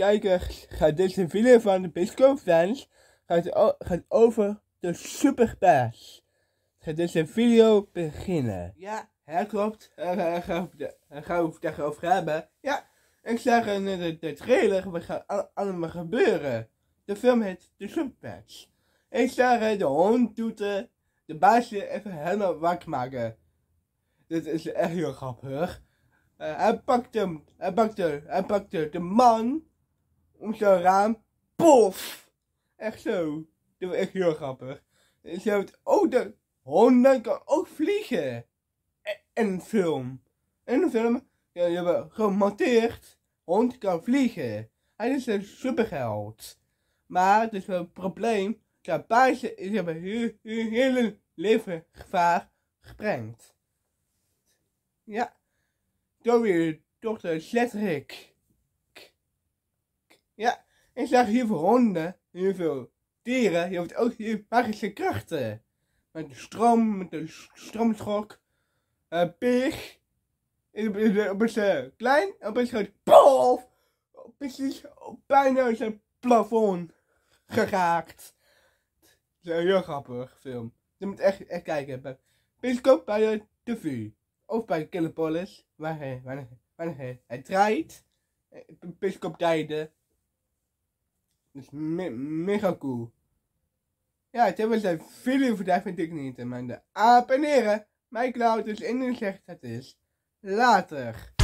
kijkers gaat deze video van de Bisco fans gaat, gaat over de superpass. Gaat deze video beginnen. Ja, dat klopt. Daar eh, eh, eh, gaan we het over hebben. Ja, ik zag in de, trailer wat gaat allemaal gebeuren. De film heet De superpass. Ik zag de hond toeten, de baasje even helemaal wakker maken. Dit is echt heel grappig. hij pakte hem, hij pakte, hij pakte de man om zo'n raam. Pof! Echt zo. Dat was echt heel grappig. Ze hebben. oh, de honden kan ook vliegen. in een film. in een film, ja, je hebben gemonteerd. Hond kan vliegen. Hij is een supergeld. Maar het is wel een probleem. Zijn baasje is je hele leven gevaar gebrengd. Ja. Door weer dochter Cedric. Ja, ik zag hier veel honden, heel veel dieren, je hebt ook hier magische krachten. Met de stroom, met de stroomschok, Een pig. Op een eh, klein, op een groot, pof! Precies eh, bijna zijn plafond geraakt. heel grappig film. Je moet echt, echt kijken. Bij Periscope bij eh, de TV. Of bij Killepolis, waar hij, waar hij, waar hij, draait. Periscope tijden. Dat is mega cool. Ja, dit was een video vandaag vind ik niet. Maar de abonneren, mijn cloud is dus in de zegt het is. Later.